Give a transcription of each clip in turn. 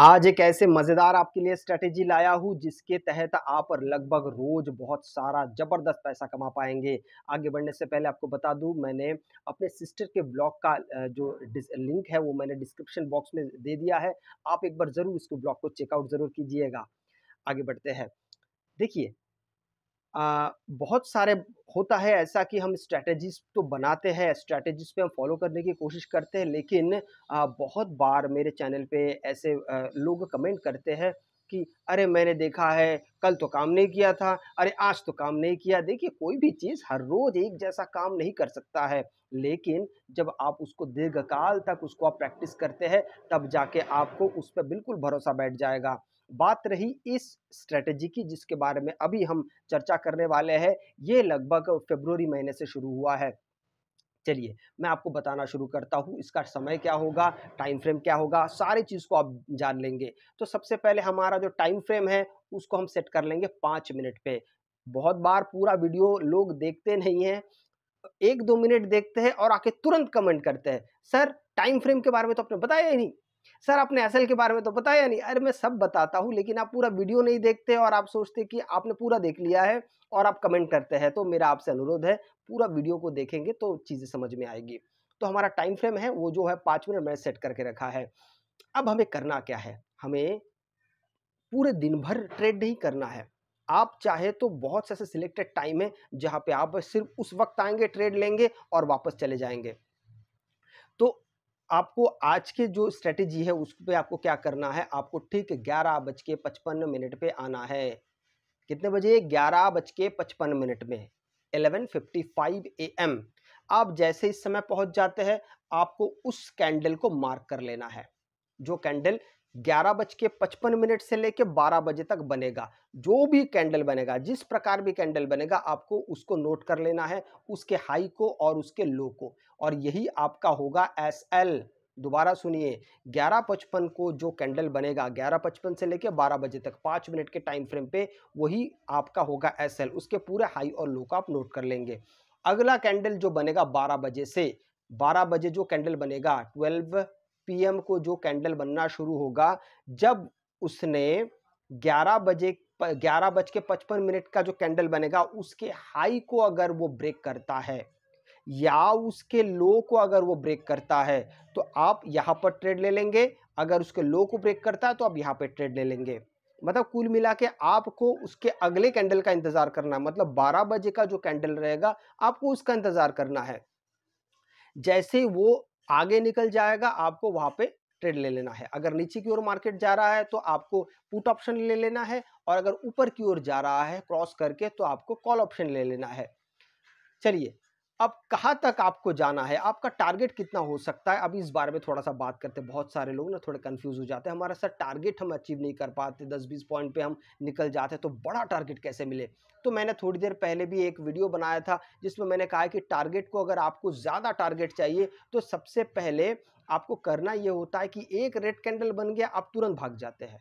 आज एक ऐसे मज़ेदार आपके लिए स्ट्रेटेजी लाया हूँ जिसके तहत आप लगभग रोज़ बहुत सारा ज़बरदस्त पैसा कमा पाएंगे आगे बढ़ने से पहले आपको बता दूँ मैंने अपने सिस्टर के ब्लॉग का जो लिंक है वो मैंने डिस्क्रिप्शन बॉक्स में दे दिया है आप एक बार ज़रूर उसके ब्लॉग को चेकआउट ज़रूर कीजिएगा आगे बढ़ते हैं देखिए आ, बहुत सारे होता है ऐसा कि हम स्ट्रैटेजीज तो बनाते हैं स्ट्रैटेजीज पे हम फॉलो करने की कोशिश करते हैं लेकिन आ, बहुत बार मेरे चैनल पे ऐसे आ, लोग कमेंट करते हैं कि अरे मैंने देखा है कल तो काम नहीं किया था अरे आज तो काम नहीं किया देखिए कोई भी चीज़ हर रोज़ एक जैसा काम नहीं कर सकता है लेकिन जब आप उसको दीर्घकाल तक उसको आप प्रैक्टिस करते हैं तब जाके आपको उस पर बिल्कुल भरोसा बैठ जाएगा बात रही इस स्ट्रेटजी की जिसके बारे में अभी हम चर्चा करने वाले हैं ये लगभग फेब्रुवरी महीने से शुरू हुआ है चलिए मैं आपको बताना शुरू करता हूँ इसका समय क्या होगा टाइम फ्रेम क्या होगा सारी चीज़ को आप जान लेंगे तो सबसे पहले हमारा जो टाइम फ्रेम है उसको हम सेट कर लेंगे पाँच मिनट पे बहुत बार पूरा वीडियो लोग देखते नहीं हैं एक दो मिनट देखते हैं और आके तुरंत कमेंट करते हैं सर टाइम फ्रेम के बारे में तो आपने बताया ही नहीं सर आपने एस के बारे में तो बताया नहीं अरे मैं सब बताता हूँ लेकिन आप पूरा वीडियो नहीं देखते और आप सोचते कि आपने पूरा देख लिया है और आप कमेंट करते हैं तो मेरा आपसे अनुरोध है पूरा वीडियो को देखेंगे तो चीज़ें समझ में आएगी तो हमारा टाइम फ्रेम है वो जो है पाँच मिनट मैंने सेट करके रखा है अब हमें करना क्या है हमें पूरे दिन भर ट्रेड नहीं करना है आप चाहे तो बहुत से ऐसे सिलेक्टेड टाइम है जहाँ पे आप सिर्फ उस वक्त आएंगे ट्रेड लेंगे और वापस चले जाएंगे तो आपको आज की जो स्ट्रेटेजी है उस पर आपको क्या करना है आपको ठीक ग्यारह बज के पचपन मिनट पे आना है कितने बजे ग्यारह बज के पचपन मिनट में eleven fifty five A M आप जैसे इस समय पहुंच जाते हैं आपको उस कैंडल को मार्क कर लेना है जो कैंडल ग्यारह बज के पचपन मिनट से लेके बारह बजे तक बनेगा जो भी कैंडल बनेगा जिस प्रकार भी कैंडल बनेगा आपको उसको नोट कर लेना है उसके हाई को और उसके लो को और यही आपका होगा एस एल दोबारा सुनिए ग्यारह पचपन को जो कैंडल बनेगा ग्यारह पचपन से लेके बारह बजे तक पाँच मिनट के टाइम फ्रेम पे वही आपका होगा एस एल उसके पूरे हाई और लो का आप नोट कर लेंगे अगला कैंडल जो बनेगा बारह बजे से बारह बजे जो कैंडल बनेगा ट्वेल्व पीएम को जो कैंडल बनना शुरू होगा जब उसने 11 बजे 11 बज के पचपन मिनट का जो कैंडल बनेगा उसके हाई को अगर वो ब्रेक करता है या उसके लो को अगर वो ब्रेक करता है तो आप यहाँ पर ट्रेड ले लेंगे अगर उसके लो को ब्रेक करता है तो आप यहाँ पर ट्रेड ले लेंगे मतलब कुल मिला के आपको उसके अगले कैंडल का इंतज़ार करना है मतलब 12 बजे का जो कैंडल रहेगा आपको उसका इंतज़ार करना है जैसे वो आगे निकल जाएगा आपको वहां पे ट्रेड ले लेना है अगर नीचे की ओर मार्केट जा रहा है तो आपको पुट ऑप्शन ले लेना है और अगर ऊपर की ओर जा रहा है क्रॉस करके तो आपको कॉल ऑप्शन ले लेना है चलिए अब कहाँ तक आपको जाना है आपका टारगेट कितना हो सकता है अभी इस बारे में थोड़ा सा बात करते हैं बहुत सारे लोग ना थोड़े कंफ्यूज हो जाते हैं हमारा सर टारगेट हम अचीव नहीं कर पाते दस बीस पॉइंट पे हम निकल जाते तो बड़ा टारगेट कैसे मिले तो मैंने थोड़ी देर पहले भी एक वीडियो बनाया था जिसमें मैंने कहा कि टारगेट को अगर आपको ज़्यादा टारगेट चाहिए तो सबसे पहले आपको करना ये होता है कि एक रेड कैंडल बन गया आप तुरंत भाग जाते हैं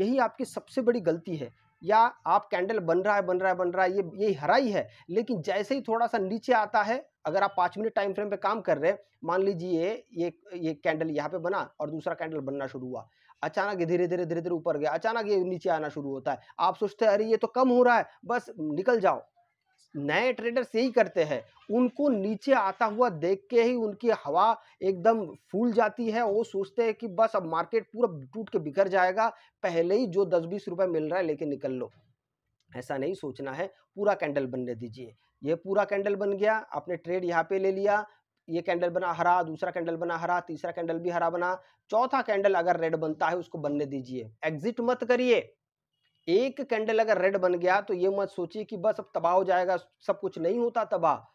यही आपकी सबसे बड़ी गलती है या आप कैंडल बन रहा है बन रहा है बन रहा है ये ये हरा ही है लेकिन जैसे ही थोड़ा सा नीचे आता है अगर आप पाँच मिनट टाइम फ्रेम पे काम कर रहे हैं मान लीजिए ये ये कैंडल यहाँ पे बना और दूसरा कैंडल बनना शुरू हुआ अचानक ये धीरे धीरे धीरे धीरे ऊपर गया अचानक ये नीचे आना शुरू होता है आप सोचते हैं अरे ये तो कम हो रहा है बस निकल जाओ नए ट्रेडर्स यही करते हैं उनको नीचे आता हुआ देख के ही उनकी हवा एकदम फूल जाती है वो सोचते हैं कि बस अब मार्केट पूरा टूट के बिखर जाएगा पहले ही जो दस बीस रुपए मिल रहा है लेके निकल लो ऐसा नहीं सोचना है पूरा कैंडल बनने दीजिए ये पूरा कैंडल बन गया आपने ट्रेड यहाँ पे ले लिया ये कैंडल बना हरा दूसरा कैंडल बना हरा तीसरा कैंडल भी हरा बना चौथा कैंडल अगर रेड बनता है उसको बनने दीजिए एग्जिट मत करिए एक कैंडल अगर रेड बन गया तो ये मत सोचिए कि बस अब तबाह हो जाएगा सब कुछ नहीं होता तबाह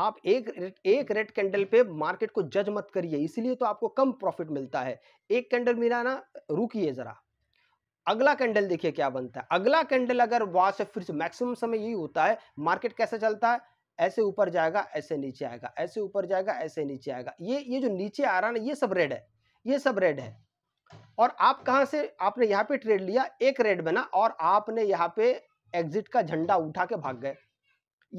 आप एक एक रेड कैंडल पे मार्केट को जज मत करिए इसलिए तो आपको कम प्रॉफिट मिलता है एक कैंडल मिला ना रुकिए ज़रा अगला कैंडल देखिए क्या बनता है अगला कैंडल अगर वहां है फिर से मैक्सिमम समय यही होता है मार्केट कैसे चलता है ऐसे ऊपर जाएगा ऐसे नीचे आएगा ऐसे ऊपर जाएगा ऐसे नीचे आएगा ये ये जो नीचे आ रहा ना ये सब रेड है ये सब रेड है और आप कहाँ से आपने यहाँ पे ट्रेड लिया एक रेड बना और आपने यहाँ पे एग्जिट का झंडा उठा के भाग गए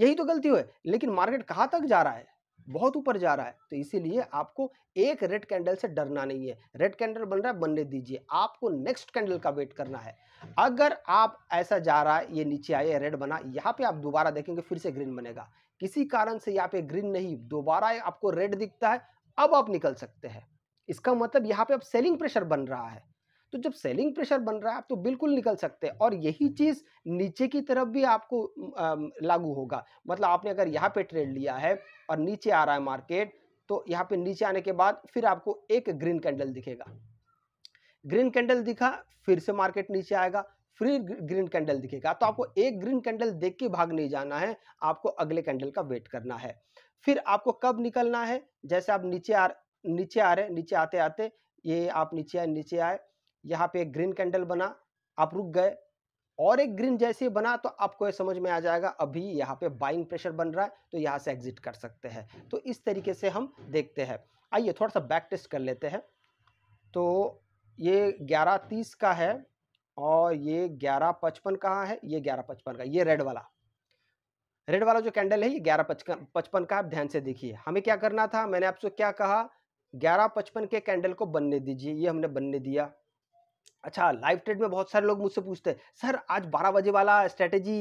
यही तो गलती हुई लेकिन मार्केट कहाँ तक जा रहा है बहुत ऊपर जा रहा है तो इसीलिए आपको एक रेड कैंडल से डरना नहीं है रेड कैंडल बन रहा है बनने दीजिए आपको नेक्स्ट कैंडल का वेट करना है अगर आप ऐसा जा रहा है ये नीचे आए रेड बना यहाँ पे आप दोबारा देखेंगे फिर से ग्रीन बनेगा किसी कारण से यहाँ पे ग्रीन नहीं दोबारा आपको रेड दिखता है अब आप निकल सकते हैं इसका मतलब यहाँ पे अब सेलिंग प्रेशर बन रहा है तो जब सेलिंग प्रेशर बन रहा है आप तो बिल्कुल निकल सकते हैं और यही चीज़ नीचे की तरफ भी आपको लागू होगा मतलब आपने अगर यहाँ पे ट्रेड लिया है और नीचे आ रहा है मार्केट तो यहाँ पे नीचे आने के बाद फिर आपको एक ग्रीन कैंडल दिखेगा ग्रीन कैंडल दिखा फिर से मार्केट नीचे आएगा फिर ग्रीन कैंडल दिखेगा तो आपको एक ग्रीन कैंडल देख के भाग नहीं जाना है आपको अगले कैंडल का वेट करना है फिर आपको कब निकलना है जैसे आप नीचे आ नीचे आ रहे नीचे आते आते ये आप नीचे आए नीचे आए यहाँ पे एक ग्रीन कैंडल बना आप रुक गए और एक ग्रीन जैसे बना तो आपको ये समझ में आ जाएगा अभी यहाँ पे बाइंग प्रेशर बन रहा है तो यहाँ से एग्जिट कर सकते हैं तो इस तरीके से हम देखते हैं आइए थोड़ा सा बैक टेस्ट कर लेते हैं तो ये ग्यारह तीस का है और ये ग्यारह पचपन कहाँ है ये ग्यारह पचपन का ये रेड वाला रेड वाला जो कैंडल है ये ग्यारह पचपन का आप ध्यान से देखिए हमें क्या करना था मैंने आपसे क्या कहा ग्यारह पचपन के कैंडल को बनने दीजिए ये हमने बनने दिया अच्छा लाइव ट्रेड में बहुत सारे लोग मुझसे पूछते हैं सर आज 12 बजे वाला स्ट्रेटेजी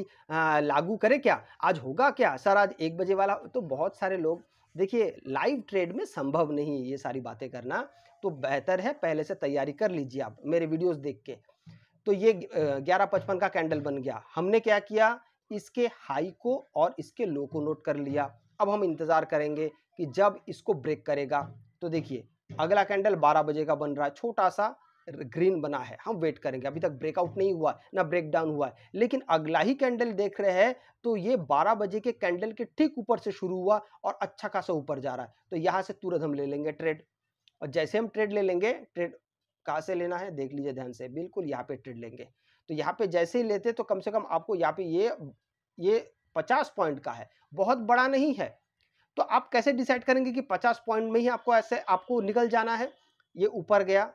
लागू करें क्या आज होगा क्या सर आज एक बजे वाला तो बहुत सारे लोग देखिए लाइव ट्रेड में संभव नहीं है ये सारी बातें करना तो बेहतर है पहले से तैयारी कर लीजिए आप मेरे वीडियोस देख के तो ये ग्यारह पचपन का कैंडल बन गया हमने क्या किया इसके हाई को और इसके लो को नोट कर लिया अब हम इंतज़ार करेंगे कि जब इसको ब्रेक करेगा तो देखिए अगला कैंडल 12 बजे का बन रहा है छोटा सा ग्रीन बना है हम वेट करेंगे अभी तक ब्रेकआउट नहीं हुआ ना ब्रेकडाउन हुआ है लेकिन अगला ही कैंडल देख रहे हैं तो ये 12 बजे के कैंडल के ठीक ऊपर से शुरू हुआ और अच्छा खासा ऊपर जा रहा है तो यहाँ से तुरंत हम ले लेंगे ट्रेड और जैसे हम ट्रेड ले लेंगे ट्रेड कहाँ से लेना है देख लीजिए ध्यान से बिल्कुल यहाँ पे ट्रेड लेंगे तो यहाँ पे जैसे ही लेते तो कम से कम आपको यहाँ पे ये ये पचास पॉइंट का है बहुत बड़ा नहीं है तो आप कैसे डिसाइड करेंगे कि पचास पॉइंट में ही आपको ऐसे आपको निकल जाना है ये ऊपर गया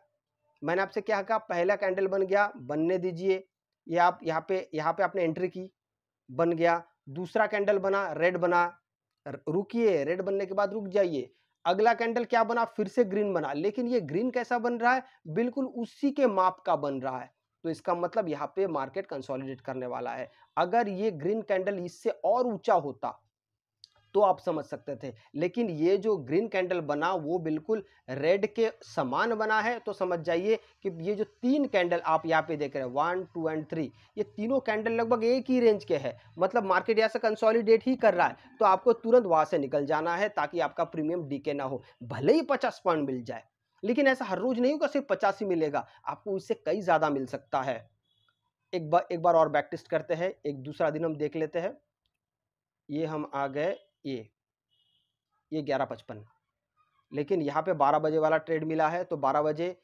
मैंने आपसे क्या कहा पहला कैंडल बन गया बनने दीजिए ये आप यहाँ पे यहाँ पे आपने एंट्री की बन गया दूसरा कैंडल बना रेड बना रुकिए रेड बनने के बाद रुक जाइए अगला कैंडल क्या बना फिर से ग्रीन बना लेकिन ये ग्रीन कैसा बन रहा है बिल्कुल उसी के माप का बन रहा है तो इसका मतलब यहाँ पे मार्केट कंसोलिडेट करने वाला है अगर ये ग्रीन कैंडल इससे और ऊंचा होता तो आप समझ सकते थे लेकिन ये जो ग्रीन कैंडल बना वो बिल्कुल रेड के समान बना है तो समझ जाइए कि ये जो तीन कैंडल आप यहाँ पे देख रहे हैं वन टू एंड थ्री ये तीनों कैंडल लगभग एक ही रेंज के है मतलब मार्केट यहाँ से कंसॉलिडेट ही कर रहा है तो आपको तुरंत वहाँ से निकल जाना है ताकि आपका प्रीमियम डीके ना हो भले ही पचास पॉइंट मिल जाए लेकिन ऐसा हर रोज नहीं होगा सिर्फ पचास ही मिलेगा आपको उससे कई ज़्यादा मिल सकता है एक बार एक बार और बैक टेस्ट करते हैं एक दूसरा दिन हम देख लेते हैं ये हम आ गए ये ये ग्यारह पचपन लेकिन यहाँ पे बारह बजे वाला ट्रेड मिला है तो बारह बजे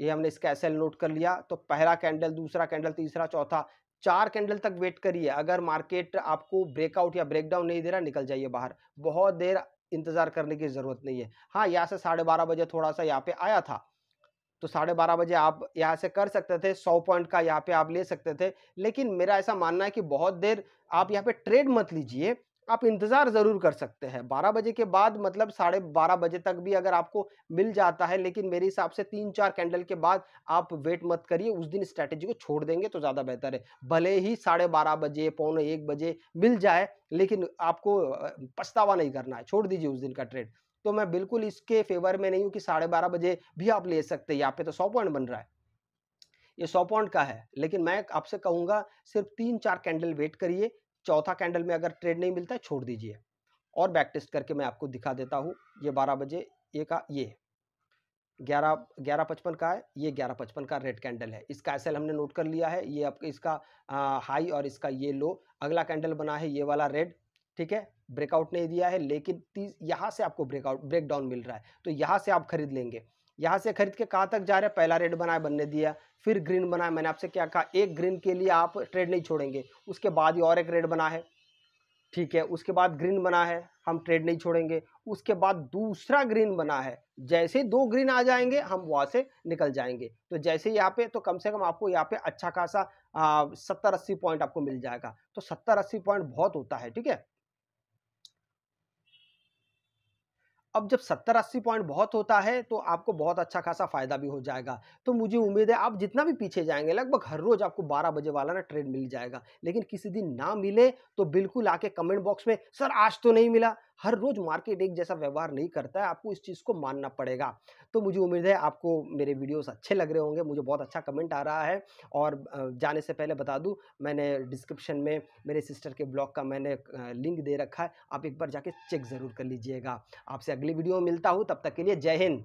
ये हमने इसका एस नोट कर लिया तो पहला कैंडल दूसरा कैंडल तीसरा चौथा चार कैंडल तक वेट करिए अगर मार्केट आपको ब्रेकआउट या ब्रेकडाउन नहीं दे रहा निकल जाइए बाहर बहुत देर इंतज़ार करने की ज़रूरत नहीं है हाँ यहाँ से साढ़े बारह बजे थोड़ा सा यहाँ पे आया था तो साढ़े बारह बजे आप यहाँ से कर सकते थे सौ पॉइंट का यहाँ पे आप ले सकते थे लेकिन मेरा ऐसा मानना है कि बहुत देर आप यहाँ पे ट्रेड मत लीजिए आप इंतज़ार ज़रूर कर सकते हैं बारह बजे के बाद मतलब साढ़े बारह बजे तक भी अगर आपको मिल जाता है लेकिन मेरे हिसाब से तीन चार कैंडल के बाद आप वेट मत करिए उस दिन स्ट्रैटेजी को छोड़ देंगे तो ज़्यादा बेहतर है भले ही साढ़े बारह बजे पौने एक बजे मिल जाए लेकिन आपको पछतावा नहीं करना है छोड़ दीजिए उस दिन का ट्रेड तो मैं बिल्कुल इसके फेवर में नहीं हूँ कि साढ़े बारह बजे भी आप ले सकते यहाँ पे तो सौ पॉइंट बन रहा है ये सौ पॉइंट का है लेकिन मैं आपसे कहूँगा सिर्फ तीन चार कैंडल वेट करिए चौथा कैंडल में अगर ट्रेड नहीं मिलता है छोड़ दीजिए और बैक टेस्ट करके मैं आपको दिखा देता हूँ ये बारह बजे ये का ये ग्यारह ग्यारह पचपन का है ये ग्यारह पचपन का रेड कैंडल है इसका एस हमने नोट कर लिया है ये आपके इसका आ, हाई और इसका ये लो अगला कैंडल बना है ये वाला रेड ठीक है ब्रेकआउट नहीं दिया है लेकिन तीस यहाँ से आपको ब्रेकआउट ब्रेकडाउन मिल रहा है तो यहाँ से आप खरीद लेंगे यहाँ से खरीद के कहाँ तक जा रहे हैं पहला रेड बनाए बनने दिया फिर ग्रीन बनाए मैंने आपसे क्या कहा एक ग्रीन के लिए आप ट्रेड नहीं छोड़ेंगे उसके बाद ही और एक रेड बना है ठीक है उसके बाद ग्रीन बना है हम ट्रेड नहीं छोड़ेंगे उसके बाद दूसरा ग्रीन बना है जैसे दो ग्रीन आ जाएंगे हम वहाँ से निकल जाएंगे तो जैसे यहाँ पे तो कम से कम आपको यहाँ पे अच्छा खासा सत्तर अस्सी पॉइंट आपको मिल जाएगा तो सत्तर अस्सी पॉइंट बहुत होता है ठीक है अब जब सत्तर अस्सी पॉइंट बहुत होता है तो आपको बहुत अच्छा खासा फायदा भी हो जाएगा तो मुझे उम्मीद है आप जितना भी पीछे जाएंगे लगभग हर रोज आपको बारह बजे वाला ना ट्रेड मिल जाएगा लेकिन किसी दिन ना मिले तो बिल्कुल आके कमेंट बॉक्स में सर आज तो नहीं मिला हर रोज़ मार्केट एक जैसा व्यवहार नहीं करता है आपको इस चीज़ को मानना पड़ेगा तो मुझे उम्मीद है आपको मेरे वीडियोस अच्छे लग रहे होंगे मुझे बहुत अच्छा कमेंट आ रहा है और जाने से पहले बता दूँ मैंने डिस्क्रिप्शन में मेरे सिस्टर के ब्लॉग का मैंने लिंक दे रखा है आप एक बार जाके चेक ज़रूर कर लीजिएगा आपसे अगली वीडियो में मिलता हूँ तब तक के लिए जय हिंद